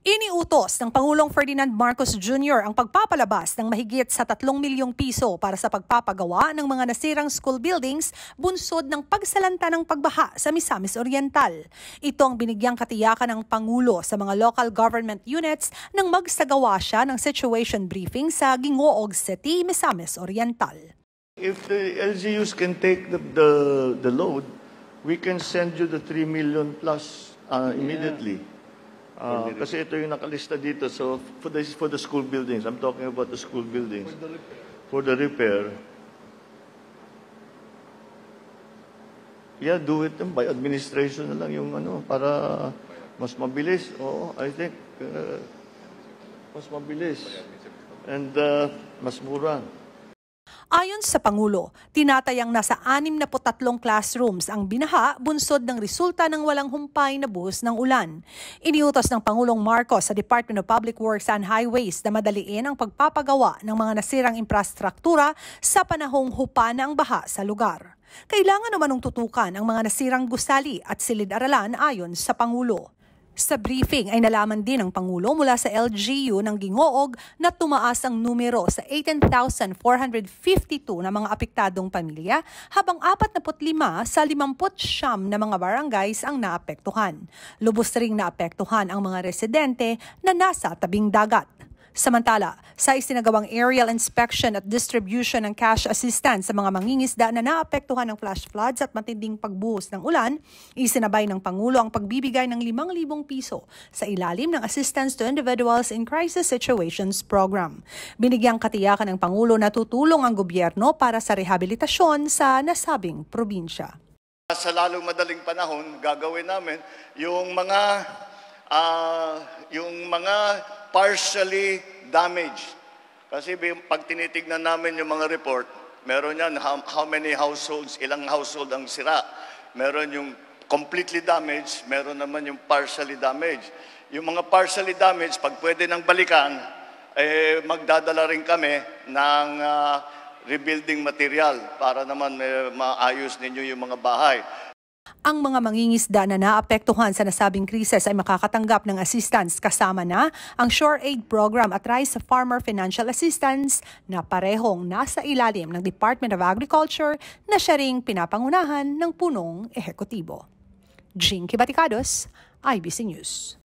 Iniutos ng Pangulong Ferdinand Marcos Jr. ang pagpapalabas ng mahigit sa 3 milyong piso para sa pagpapagawa ng mga nasirang school buildings bunsod ng pagsalanta ng pagbaha sa Misamis Oriental. Ito ang binigyang katiyakan ng Pangulo sa mga local government units nang magsagawa siya ng situation briefing sa Gingoog City, Misamis Oriental. If the LGUs can take the, the, the load, we can send you the 3 million plus uh, immediately. Yeah. Uh, kasi ito yung nakalista dito. So, for this is for the school buildings. I'm talking about the school buildings. For the repair. For the repair yeah, do it by administration na lang yung ano, para mas mabilis. Oo, I think, uh, mas mabilis. And uh, mas mura. Ayon sa Pangulo, tinatayang nasa 63 classrooms ang binaha bunsod ng resulta ng walang humpay na buhos ng ulan. Iniutos ng Pangulong Marcos sa Department of Public Works and Highways na madaliin ang pagpapagawa ng mga nasirang infrastruktura sa panahong hupa na ang baha sa lugar. Kailangan naman ng tutukan ang mga nasirang gusali at silid-aralan ayon sa Pangulo. Sa briefing ay nalaman din ng Pangulo mula sa LGU ng Gingoog na tumaas ang numero sa 18,452 na mga apektadong pamilya habang 45 sa 59 na mga barangays ang naapektuhan. Lubos ring naapektuhan ang mga residente na nasa tabing dagat. Samantala, sa isinagawang aerial inspection at distribution ng cash assistance sa mga mangingisda na naapektuhan ng flash floods at matinding pagbuhos ng ulan, isinabay ng Pangulo ang pagbibigay ng 5,000 piso sa ilalim ng Assistance to Individuals in Crisis Situations Program. Binigyang katiyakan ng Pangulo na tutulong ang gobyerno para sa rehabilitasyon sa nasabing probinsya. Sa lalong madaling panahon, gagawin namin yung mga uh, yung mga partially damaged. Kasi pag tinitignan namin yung mga report, meron yan how, how many households, ilang household ang sira. Meron yung completely damaged, meron naman yung partially damaged. Yung mga partially damaged, pag pwede nang balikan, eh, magdadala rin kami ng uh, rebuilding material para naman eh, maayos ninyo yung mga bahay. Ang mga mangingisda na naapektuhan sa nasabing krisis ay makakatanggap ng assistance kasama na ang Shore Aid Program at Rice Farmer Financial Assistance na parehong nasa ilalim ng Department of Agriculture na siya ring pinapangunahan ng punong ehekutibo. Jinky Kibaticados, IBC News.